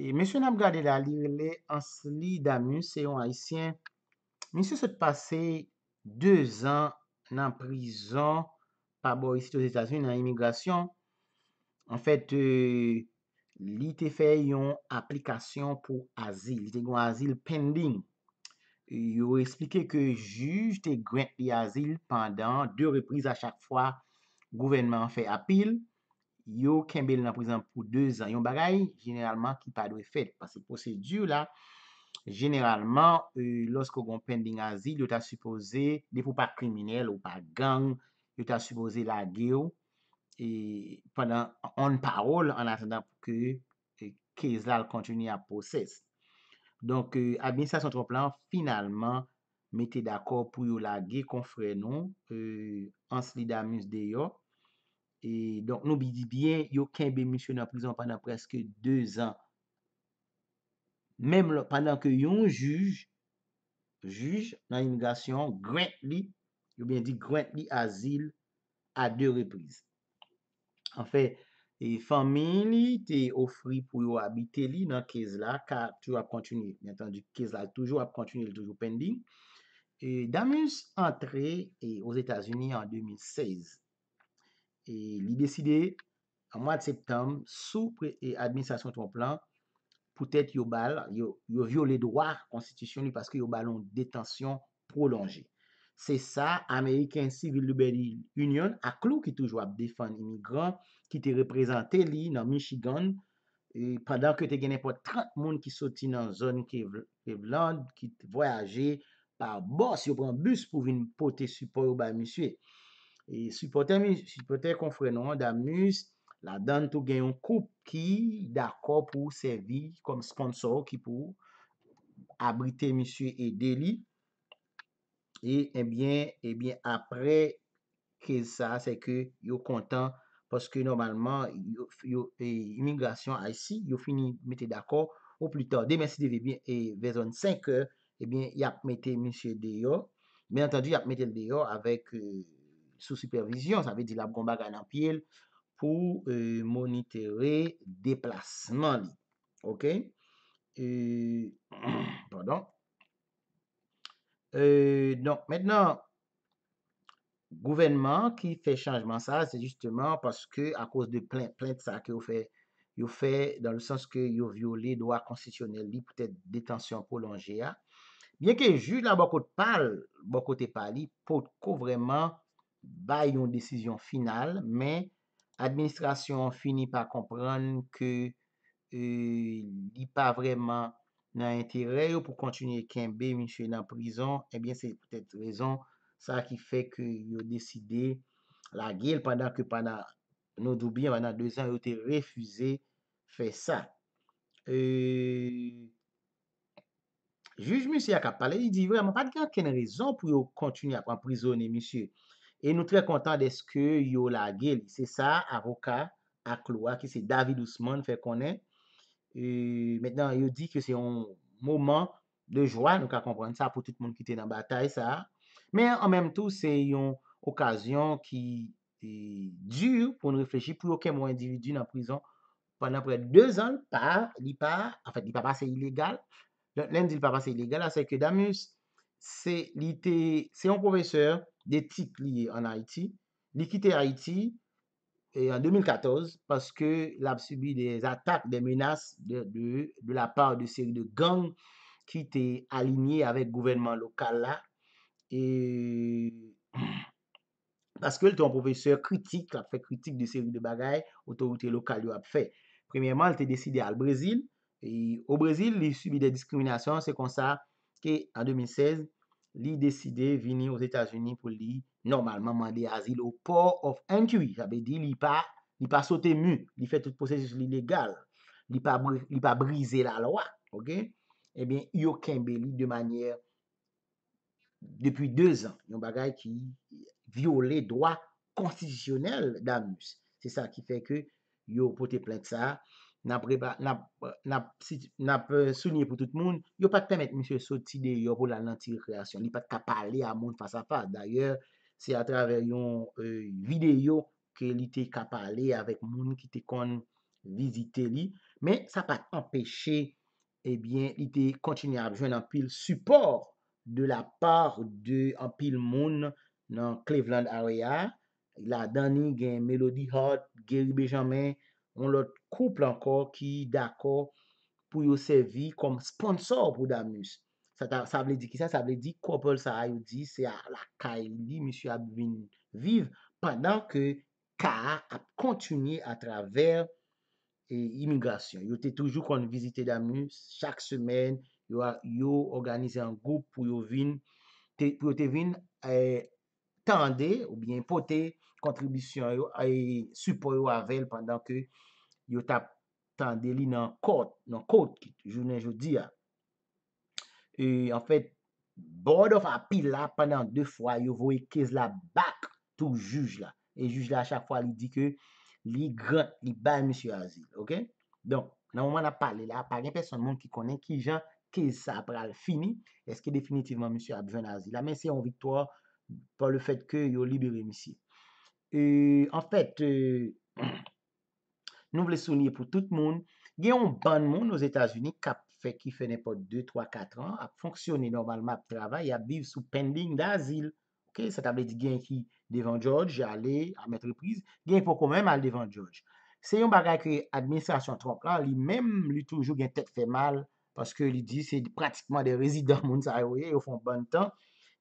E, mèsyon ap gade la li, li ans li damu se yon haisyen, mèsyon se te pase 2 an nan prizon pa bo yisite ouz Etasyen nan emigrasyon. An fète, euh, li te fè yon aplikasyon pou azil, li te gwen azil pending. E, yon explike ke juj te gwen li azil pandan, 2 repriz a chak fwa, gouvenman fè apil. yo Kembele nan prezant pou 2 an, yon bagay generalman ki padwe fet pas se prosedyou la, generalman, euh, losko goun pen din azil, yo ta suppose, de pou pa kriminel ou pa gang, yo ta suppose la ge ou, e, padan, an parol an asenda pou ke kezal euh, konteni a proses. Donk, euh, Abin Sasson Troplan finalman, mette d'akor pou yo la ge kon fre nou, ans lidamus de yo, E donk nou bi di byen, yo kem be misyon nan plizan panan preske 2 an. Mem panan ke yon juj nan imigasyon, grant li, yo bin di grant li azil a 2 repriz. An fe, e famen li te ofri pou yo abite li nan kez la ka tou ap kontinu. Miantan di kez la toujou ap kontinu, toujou pendi. E Damus antre e os Etasuni an 2016. E li deside, an mwa de septembe, sou pre et administrasyon ton plan, pou tèt yo bal, yo viole doar konstitisyon li, paske yo balon detansyon prolongé. Se sa, Amerikensi, Ville de Berri Union, a klou ki toujou ap defan imigran, ki te reprezenté li nan Michigan, e padan ke te genen pou 30 moun ki soti nan zon Kevland, ki te voyaje par boss, yo pran bus pou vin pote supo yo ba miswey. E Su potè kon frenon, damus, la dan tou gen yon koup ki d'akor pou servi kom sponsor ki pou abrite monsye e deli. E, e bien, e bien, apre ke sa, se ke yo kontan, poske normalman yo emigrasyon a yisi, yo fini mette d'akor ou pli tan. Demensi de vebyen e eh, vezon 5, e bien, yap mette monsye deyo. Men atan di yap mette deyo avek... Euh, sou supervision, sa ve di la bon bagan anpil, pou euh, monitere deplasman li. Ok? Euh, pardon. Euh, donc, maintenant, gouvernement ki fe changeman sa, se justement, paske, a kos de plen plen sa ke yo fe, yo fe, dan le sens ke yo viole, do a konstisyonel li, pou tete detansyon pou longe a. Bien ke ju, la bokote pal, bokote pal li, pou kou vreman ba yon desisyon final, men, administrasyon fini pa kompran ke e, li pa vreman nan entere yo pou kontinye kenbe, monsye, nan prizon, ebyen, se peut-et rezon, sa ki fek yo deside la gil, pandan ke pandan nou doubi, yon nan dezan, yo te refuze fe sa. E, juj monsye akap pale, yi di vreman, pati kan ken rezon pou yo kontinye akap an prizone, monsye, E nou tre kontan deske yo la gil. Se sa avoka akloa ki se David Ousman fè konen. E, Mèndan yo di ki se yon mouman de jwa. Nou ka kompran sa pou tout moun ki te nan batay sa. Mè an mèm tou se yon okasyon ki e, dur pou nou refleji pou yon kem ou individu nan prizon. Pan apre 2 an pa, li pa, an fèk li papa se ilegal. Len di li papa se ilegal asè ke Damus se yon profeseur. de tit liye an Haiti. Li kite Haiti en 2014 paske la ap subi de atak, de menas de la par de seri de gang ki te alinye avek gouvenman lokal la. Paske ton profeseur kritik, la ap fe kritik de seri de bagay o tovouti lokal yo ap fe. Premièrement, el te deside al Brazil. Au Brazil, li subi de diskriminasyon. Se konsa ki an 2016, Li deside vini ou Etats-Unis pou li normalman mande asil ou port of injury. Kabe di li pa sote mu, li fe tout posese l'illegal, li pa brise la loa. Ebyen, eh yo kembe li de manyer, depuy 2 an, yon bagay ki viole doa konstijonel d'Anus. Se sa ki fe ke yo pote plek sa. nap euh, sounye pou tout moun, yo pat temet M. Soti de yo rou la nanti reasyon. Li pat kapale a moun fasa pa. D'ayor, se a traver yon euh, videyo ke li te kapale avek moun ki te kon vizite li. Men, sa pat empeshe, li te kontinye apjoun anpil support de la par de anpil moun nan Cleveland area. La dani gen Melody Hart, Gary Benjamin, On lot kouple ankor ki d'akor pou yo servi kom sponsor pou Damnius. Sa vle di ki sa? Sa vle di kouple sa a yo di se a la Kaimidi, misyo a bin vive, pandan ke Ka a ap kontinye a traver imigrasyon. Yo te toujou kon visite Damnius, chak semen yo organize an goup pou yo vin. Yo te vin a... Eh, tande ou bien pote kontribisyon yo a e supo yo avel pandan ke yo tap tande li nan kot nan kot ki jounen joudi ya e an fet board of appeal la pandan de fwa yo vou e kez la bak tou juj la, e juj la a chak fwa li di ke li gran, li ban monsie Azil, ok? don, nan moun man ap pale la, ap pale yon person moun ki konen ki jan kez sa pral fini eske definitivman monsie Abjoun Azil la men se yon viktor po le fet ke yo libere misi. En fet, euh, nou vle sou nye pou tout moun, gen yon ban moun wos Etats-Unis, kap fe ki fe nepot 2, 3, 4 an, a fonksyonne normalman pravay, a biv sou pending da zil. Se tablet gen ki devan George, a le, a met reprise, gen pou kon men mal devan George. Se yon bagay ki administrasyon tronk la, li men li toujou gen tek fe mal, paske li di se pratikman de rezidant moun sa yoye, yo fon ban tan,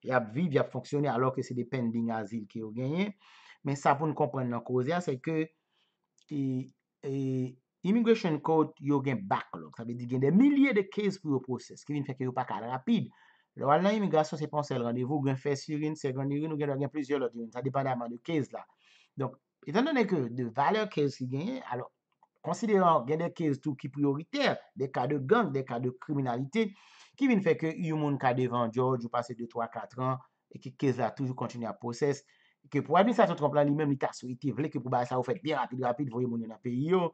Y ap viv, y ap fonksyonè alò ke se depen ding asil ki yo genye. Men sa pou nou kompren nan kozyan, se ke e, e, immigration code yo gen bak lò. Sa bi di gen de milyè de kez pou yo proses, ki vin fè ki yo pakal rapide. Lò al nan immigration se pon sel randevou, gen fès yorin, sel randevou, gen lò gen plizye lò, sa depan daman de kez la. Donk, etan donè ke de valèr kez ki genye, alò konsidèran gen de kez tou ki prioriter, de ka de gang, de ka de kriminalite, ki vin fè ke yon moun ka devan George ou pase 2-3-4 an, e ki kez la toujou kontinè a poses, ke pou admin sa ton plan li men, li ta sou iti vle ke pou ba sa ou fèk bi rapide-rapide, voye moun yo na peyo,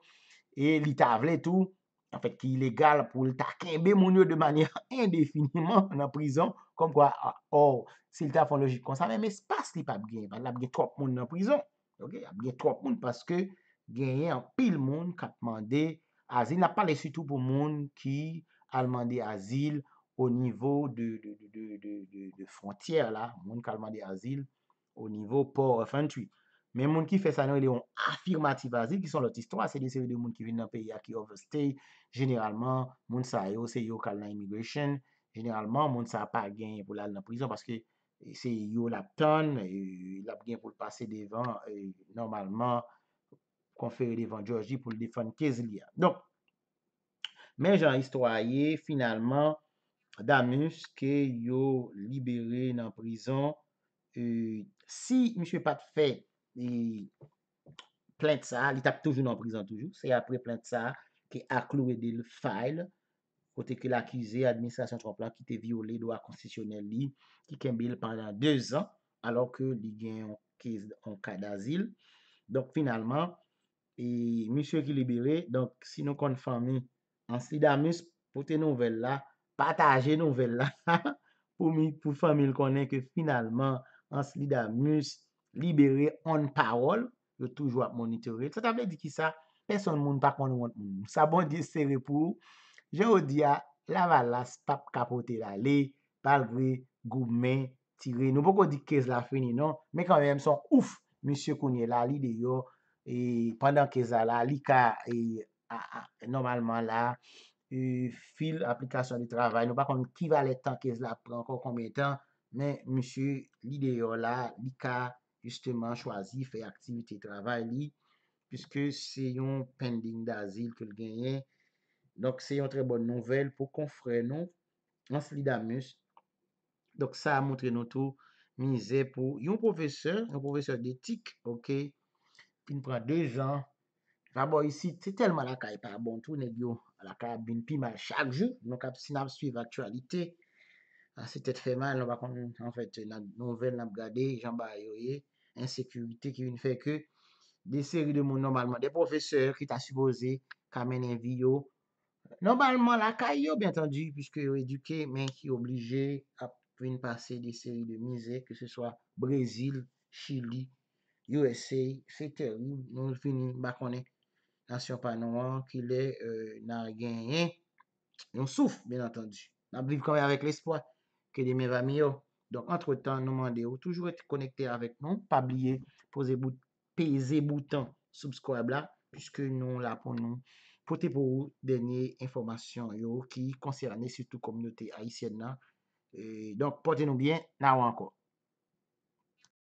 e li ta vle tou, an fèt ki ilegal pou ta kembe moun yo de manye indefiniment nan prizon, kon kwa ah, or, se li ta fon logik konsame, mè spas li pa bie, vane la bie trop moun nan prizon, ok, la bie trop moun, paske, genye an pil moun kat mande azil. Na pale sutou pou moun ki al mande azil o nivou de frontier la. Moun ki al mande azil o nivou port offentui. Men moun ki fe sanon, ele yon afirmative azil ki son lot istwa. Se de se de moun ki vin nan pe ya ki over stay. Generalman, moun sa yo se yo kal nan immigration. Generalman, moun sa pa genye pou lal nan prizon paske se yo lap ton lap gen pou l pase devan normalman, konferi devan Georgi pou li defan kez li a. Donk, men jan histroye, finalman, Damus ke yo libere nan prizon e, si M. Patfè li e, plente sa, li tap toujou nan prizon toujou, se apre plente sa, ke aklou edil fail, potè ke l'akize administrasyon tromplan ki te violé do a konstisyonel li, ki kembil pandan 2 an, alor ke li gen yon kez an ka d'azil. Donk, finalman, E misyo ki libere, donk, si nou konn fami, ansli damus, pote nouvel la, pataje nouvel la, pou fami l konnen ke finalman, ansli damus, libere, on parol, yo toujwa monitore. Sot avle di ki sa, peson moun pa konn, sa bon di se repou, je ou di ya, la valas, pap kapote la le, pal vre, goumen, tire, nou poko di kez la feni non, me kanyem son ouf, misyo konye la li de yo, E pandan ke zala, li ka e, normalman la, e, fil aplikasyon li travay. Nou pa kon kivalet tan ke zla pran kon konmen tan. Men, monsye, li deyo la, li ka justeman chwazi fe aktivite travay li. Piske se yon pending d'azil ke l genyen. Donk se yon tre bon nouvel pou kon fre nou. An sli d'amus. Donk sa a montre nou tou mizè pou yon profeseur, yon profeseur de etik, ok? pin pran 2 jan, rabo isi, se telman la ka e pa a bon tou, ne byo la ka bin pim a chak je, nou kap sin ap suive aktualite, ah, se te treman, nou va konjou, nou ven ap gade, jan ba yo ye, ensekurite ki yon fè ke, de seri de moun normalman, de profeseur ki ta supose, kamen envi yo, normalman la ka yo, bien tendu, pisk yo eduke, men ki oblije, ap pin pase de seri de mize, ke se swa, Brezil, Chili, Yow ese, se te ou, nou finin, bakone, nan syon pa nou an, ki le euh, nan genyen, nou souf, ben atan di. Nan biv konwe avèk l'espoi, ki de mè vami yo. Don, antre tan, nou mande yo, toujou eti konekte avèk nou, pabliye, pose bout, peze boutan, subscribe la, pishke nou la pon nou, pote pou ou denye informasyon yo, ki konser ane syoutou komyote aisyen nan. Don, pote nou bien, nan wanko.